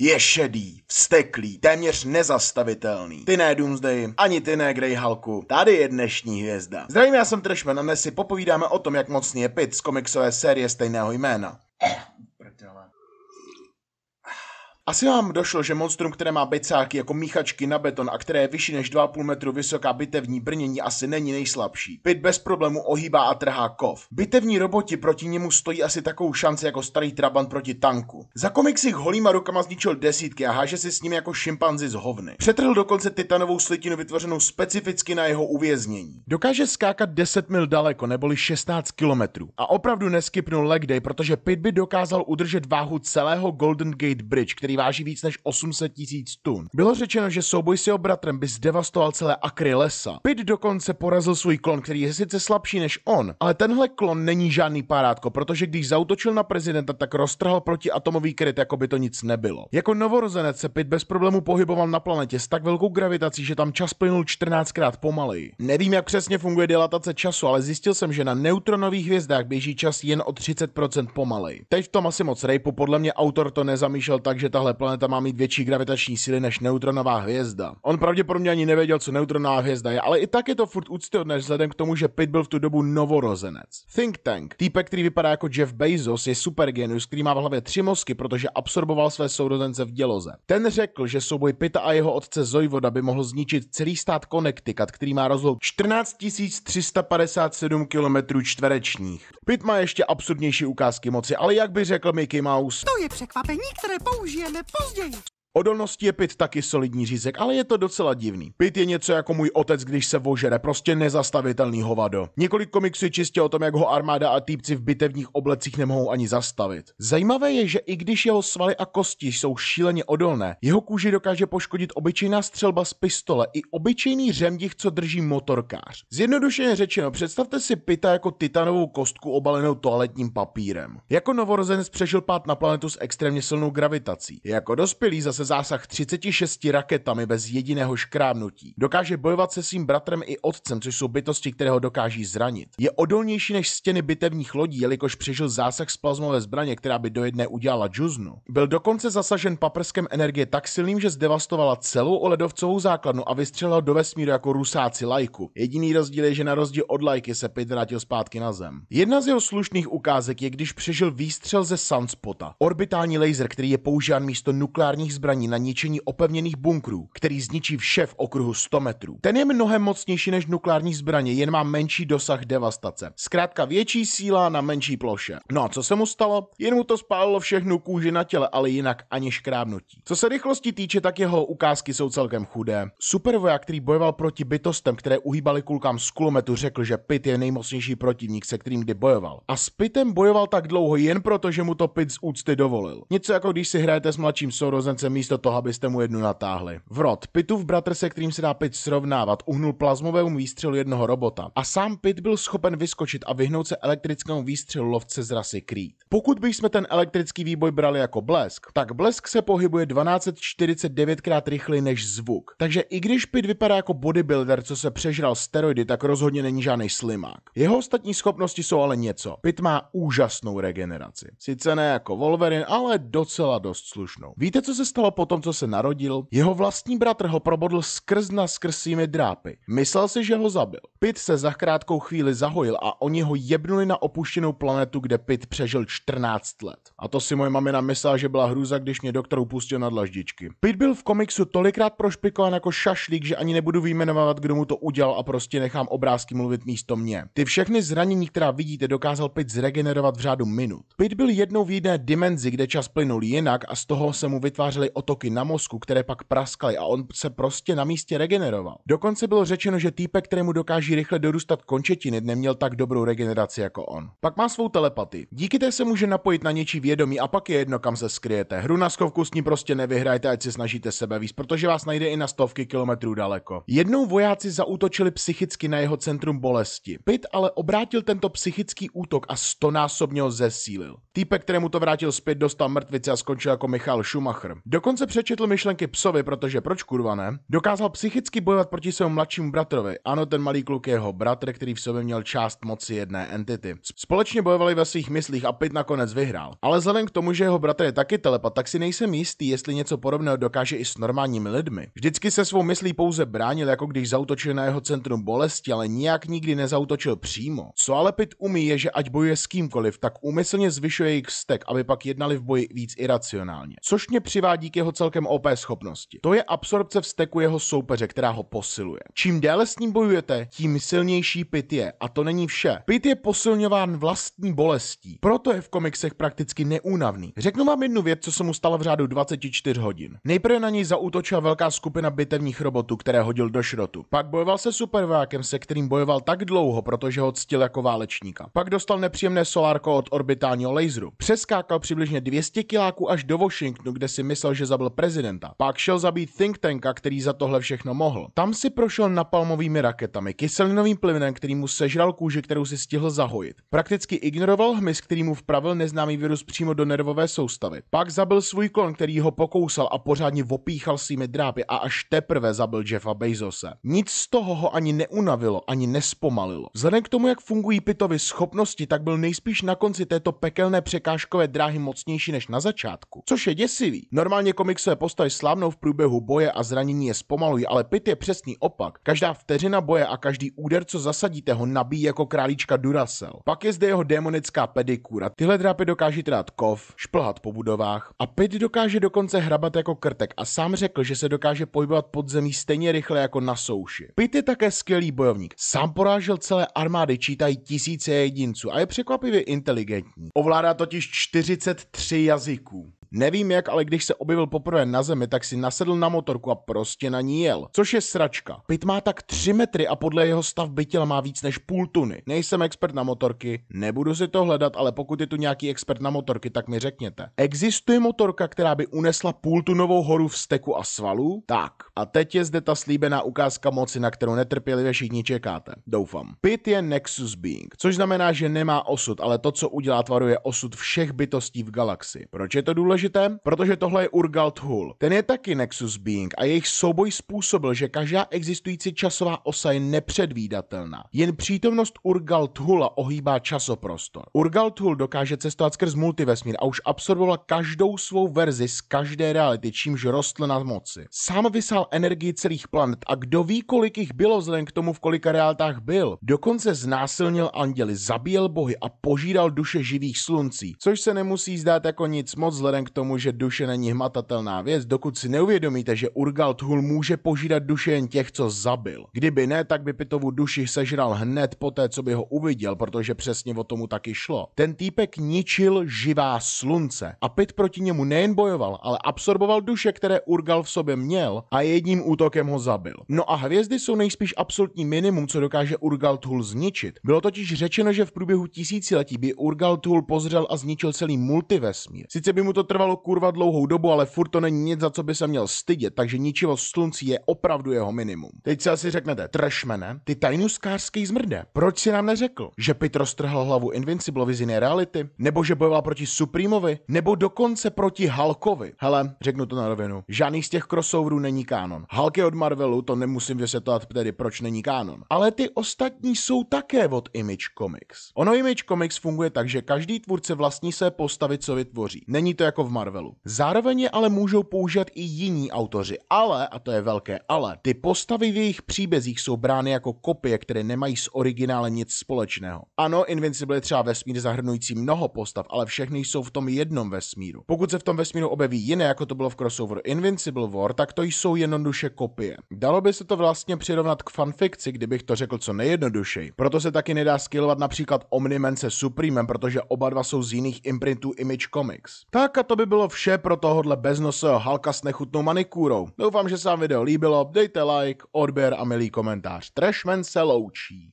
Je šedý, vsteklý, téměř nezastavitelný. Ty ne Doomsday, ani ty ne Grey Hulku. Tady je dnešní hvězda. Zdravím, já jsem Trashman a dnes si popovídáme o tom, jak mocný je Pit z komiksové série stejného jména. Asi vám došlo, že monstrum, které má becáky jako míchačky na beton a které je vyšší než 2,5 metru vysoká bitevní brnění, asi není nejslabší. Pit bez problému ohýbá a trhá kov. Bitevní roboti proti němu stojí asi takovou šanci jako starý Trabant proti tanku. Za komiksy holýma rukama zničil desítky a háže si s ním jako šimpanzi z hovny. Přetrhl dokonce titanovou slitinu vytvořenou specificky na jeho uvěznění. Dokáže skákat 10 mil daleko, neboli 16 kilometrů. A opravdu neskypnul leg day, protože Pit by dokázal udržet váhu celého Golden Gate Bridge, který váží víc než 800 tisíc tun. Bylo řečeno, že souboj s jeho bratrem by zdevastoval celé akry lesa. Pit dokonce porazil svůj klon, který je sice slabší než on, ale tenhle klon není žádný parádko, protože když zautočil na prezidenta, tak roztrhal proti atomový kryt, jako by to nic nebylo. Jako novorozenec se Pit bez problému pohyboval na planetě s tak velkou gravitací, že tam čas plynul 14krát pomaleji. Nevím, jak přesně funguje dilatace času, ale zjistil jsem, že na neutronových hvězdách běží čas jen o 30% pomalej. Teď v tom asi moc rejpu, podle mě autor to nezamýšlel tak, že tahle ale planeta má mít větší gravitační síly než neutronová hvězda. On pravděpodobně ani nevěděl, co neutronová hvězda je, ale i tak je to furt úctyhodné vzhledem k tomu, že Pitt byl v tu dobu novorozenec. Think Tank, týpek, který vypadá jako Jeff Bezos, je super který má v hlavě tři mozky, protože absorboval své sourozence v děloze. Ten řekl, že souboj Pita a jeho otce Zojvoda by mohl zničit celý stát Connecticut, který má rozlohu 14 357 km čtverečních. Pit má ještě absurdnější ukázky moci, ale jak by řekl Mickey Mouse, to je překvapení, které použijeme ale później. Odolnosti je pit taky solidní řízek, ale je to docela divný. Pit je něco jako můj otec, když se vožere, prostě nezastavitelný hovado. Několik komiksů je čistě o tom, jak ho armáda a týpci v bitevních oblecích nemohou ani zastavit. Zajímavé je, že i když jeho svaly a kosti jsou šíleně odolné, jeho kůži dokáže poškodit obyčejná střelba z pistole i obyčejný řemdich, co drží motorkář. Zjednodušeně řečeno, představte si Pita jako titanovou kostku obalenou toaletním papírem. Jako novorozenec přežil pát na planetu s extrémně silnou gravitací. Jako dospělý zase zásah 36 raketami bez jediného škrábnutí. Dokáže bojovat se svým bratrem i otcem, což jsou bytosti, které ho dokáží zranit. Je odolnější než stěny bitevních lodí, jelikož přežil zásah z plazmové zbraně, která by do jedné udělala džuznu. Byl dokonce zasažen paprskem energie tak silným, že zdevastovala celou oledovcovou základnu a vystřelila do vesmíru jako rusáci lajku. Jediný rozdíl je, že na rozdíl od lajky se Pit vrátil zpátky na zem. Jedna z jeho slušných ukázek je, když přežil výstřel ze Sunspota, orbitální laser, který je používán místo nukleárních zbraní zbraní na ničení opevněných bunkrů, který zničí vše v okruhu 100 metrů. Ten je mnohem mocnější než nukleární zbraně, jen má menší dosah devastace. Zkrátka větší síla na menší ploše. No a co se mu stalo? Jen mu to spálilo všechnu kůži na těle, ale jinak ani škrábnutí. Co se rychlosti týče, tak jeho ukázky jsou celkem chudé. Supervoják, který bojoval proti bytostem, které uhýbaly kulkám z kulometu, řekl, že Pit je nejmocnější protivník, se kterým kdy bojoval. A s Pitem bojoval tak dlouho jen proto, že mu to Pit z úcty dovolil. Něco jako když si hrajete s mladším sourozencem místo toho, abyste mu jednu natáhli. Vrot, Pitův bratr, se kterým se dá Pit srovnávat, uhnul plazmovému výstřelu jednoho robota a sám Pit byl schopen vyskočit a vyhnout se elektrickému výstřelu lovce z rasy Creed. Pokud bychom ten elektrický výboj brali jako blesk, tak blesk se pohybuje 1249 krát rychleji než zvuk. Takže i když Pit vypadá jako bodybuilder, co se přežral steroidy, tak rozhodně není žádný slimák. Jeho ostatní schopnosti jsou ale něco. Pit má úžasnou regeneraci. Sice ne jako Wolverine, ale docela dost slušnou. Víte, co se stalo netrvalo po tom, co se narodil, jeho vlastní bratr ho probodl skrz na skrz svými drápy. Myslel si, že ho zabil. Pit se za krátkou chvíli zahojil a oni ho jebnuli na opuštěnou planetu, kde Pit přežil 14 let. A to si moje mamina myslela, že byla hrůza, když mě doktor upustil na dlaždičky. Pit byl v komiksu tolikrát prošpikován jako šašlík, že ani nebudu vyjmenovat, kdo mu to udělal a prostě nechám obrázky mluvit místo mě. Ty všechny zranění, která vidíte, dokázal Pit zregenerovat v řádu minut. Pit byl jednou v jedné dimenzi, kde čas plynul jinak a z toho se mu vytvářely otoky na mozku, které pak praskaly a on se prostě na místě regeneroval. Dokonce bylo řečeno, že týpek, kterému dokáží rychle dorůstat končetiny, neměl tak dobrou regeneraci jako on. Pak má svou telepatii. Díky té se může napojit na něčí vědomí a pak je jedno, kam se skryjete. Hru na skovku s ní prostě nevyhrajete, ať se snažíte sebe víc, protože vás najde i na stovky kilometrů daleko. Jednou vojáci zautočili psychicky na jeho centrum bolesti. Pit ale obrátil tento psychický útok a stonásobně ho zesílil. Týpek, kterému to vrátil zpět, dostal mrtvice a skončil jako Michal Schumacher. Dokonce Dokonce přečetl myšlenky psovi, protože proč kurva ne? Dokázal psychicky bojovat proti svému mladšímu bratrovi. Ano, ten malý kluk je jeho bratr, který v sobě měl část moci jedné entity. Společně bojovali ve svých myslích a Pit nakonec vyhrál. Ale vzhledem k tomu, že jeho bratr je taky telepat, tak si nejsem jistý, jestli něco podobného dokáže i s normálními lidmi. Vždycky se svou myslí pouze bránil, jako když zautočil na jeho centrum bolesti, ale nijak nikdy nezautočil přímo. Co ale Pit umí, je, že ať bojuje s kýmkoliv, tak úmyslně zvyšuje jejich stek, aby pak jednali v boji víc iracionálně. Což mě přivádí k jeho celkem OP schopnosti. To je absorpce vzteku jeho soupeře, která ho posiluje. Čím déle s ním bojujete, tím silnější Pit je. A to není vše. Pit je posilňován vlastní bolestí. Proto je v komiksech prakticky neúnavný. Řeknu vám jednu věc, co se mu stalo v řádu 24 hodin. Nejprve na něj zautočila velká skupina bitevních robotů, které hodil do šrotu. Pak bojoval se supervákem, se kterým bojoval tak dlouho, protože ho ctil jako válečníka. Pak dostal nepříjemné solárko od orbitálního laseru. Přeskákal přibližně 200 kiláků až do Washingtonu, kde si myslel, že zabil prezidenta. Pak šel zabít think tanka, který za tohle všechno mohl. Tam si prošel napalmovými raketami, kyselinovým plynem, který mu sežral kůži, kterou si stihl zahojit. Prakticky ignoroval hmyz, který mu vpravil neznámý virus přímo do nervové soustavy. Pak zabil svůj klon, který ho pokousal a pořádně vopíchal svými drápy a až teprve zabil Jeffa Bezose. Nic z toho ho ani neunavilo, ani nespomalilo. Vzhledem k tomu, jak fungují Pitovy schopnosti, tak byl nejspíš na konci této pekelné překážkové dráhy mocnější než na začátku, což je děsivý. Normálně komiksové postavy slavnou v průběhu boje a zranění je zpomalují, ale Pit je přesný opak. Každá vteřina boje a každý úder, co zasadíte, ho nabíjí jako králíčka durasel. Pak je zde jeho démonická pedikura. Tyhle drápy dokáží trát kov, šplhat po budovách a Pit dokáže dokonce hrabat jako krtek a sám řekl, že se dokáže pohybovat pod zemí stejně rychle jako na souši. Pit je také skvělý bojovník. Sám porážel celé armády čítají tisíce jedinců a je překvapivě inteligentní. Ovládá totiž 43 jazyků. Nevím jak, ale když se objevil poprvé na zemi, tak si nasedl na motorku a prostě na ní jel. Což je sračka. Pit má tak 3 metry a podle jeho stavby těla má víc než půl tuny. Nejsem expert na motorky, nebudu si to hledat, ale pokud je tu nějaký expert na motorky, tak mi řekněte. Existuje motorka, která by unesla půl tunovou horu v steku a svalů? Tak. A teď je zde ta slíbená ukázka moci, na kterou netrpělivě všichni čekáte. Doufám. Pit je Nexus Being, což znamená, že nemá osud, ale to, co udělá, tvaruje osud všech bytostí v galaxii. Proč je to důležité? důležité? Protože tohle je Urgalt Hull. Ten je taky Nexus Being a jejich souboj způsobil, že každá existující časová osa je nepředvídatelná. Jen přítomnost Urgalt Hula ohýbá časoprostor. Urgalt Hull dokáže cestovat skrz multivesmír a už absorboval každou svou verzi z každé reality, čímž rostl na moci. Sám vysal energii celých planet a kdo ví, kolik jich bylo vzhledem k tomu, v kolika realitách byl. Dokonce znásilnil anděly, zabíjel bohy a požíral duše živých sluncí, což se nemusí zdát jako nic moc vzhledem k tomu, že duše není hmatatelná věc, dokud si neuvědomíte, že Urgal Thul může požírat duše jen těch, co zabil. Kdyby ne, tak by Pitovu duši sežral hned po té, co by ho uviděl, protože přesně o tomu taky šlo. Ten týpek ničil živá slunce a Pit proti němu nejen bojoval, ale absorboval duše, které Urgal v sobě měl a jedním útokem ho zabil. No a hvězdy jsou nejspíš absolutní minimum, co dokáže Urgal Thul zničit. Bylo totiž řečeno, že v průběhu tisíciletí by Urgal Thul pozřel a zničil celý multivesmír. Sice by mu to trvalo trvalo kurva dlouhou dobu, ale furt to není nic, za co by se měl stydět, takže ničivost sluncí je opravdu jeho minimum. Teď si asi řeknete, trešmene, ty tajnuskářský zmrde, proč si nám neřekl, že Pit roztrhl hlavu Invinciblovi z jiné reality, nebo že bojoval proti Supremovi, nebo dokonce proti Halkovi. Hele, řeknu to na rovinu, žádný z těch crossoverů není kánon. Halky od Marvelu, to nemusím vysvětlovat tedy, proč není kánon. Ale ty ostatní jsou také od Image Comics. Ono Image Comics funguje tak, že každý tvůrce vlastní své postavy, co vytvoří. Není to jako v Marvelu. Zároveň je ale můžou používat i jiní autoři, ale, a to je velké ale, ty postavy v jejich příbězích jsou brány jako kopie, které nemají s originálem nic společného. Ano, Invincible je třeba vesmír zahrnující mnoho postav, ale všechny jsou v tom jednom vesmíru. Pokud se v tom vesmíru objeví jiné, jako to bylo v crossover Invincible War, tak to jsou jednoduše kopie. Dalo by se to vlastně přirovnat k fanfikci, kdybych to řekl co nejjednodušeji. Proto se taky nedá skillovat například Omnimen se Supremem, protože oba dva jsou z jiných imprintů Image Comics. Tak a to by bylo vše pro tohohle beznoseho halka s nechutnou manikúrou. Doufám, že se vám video líbilo, dejte like, odběr a milý komentář. Trashman se loučí.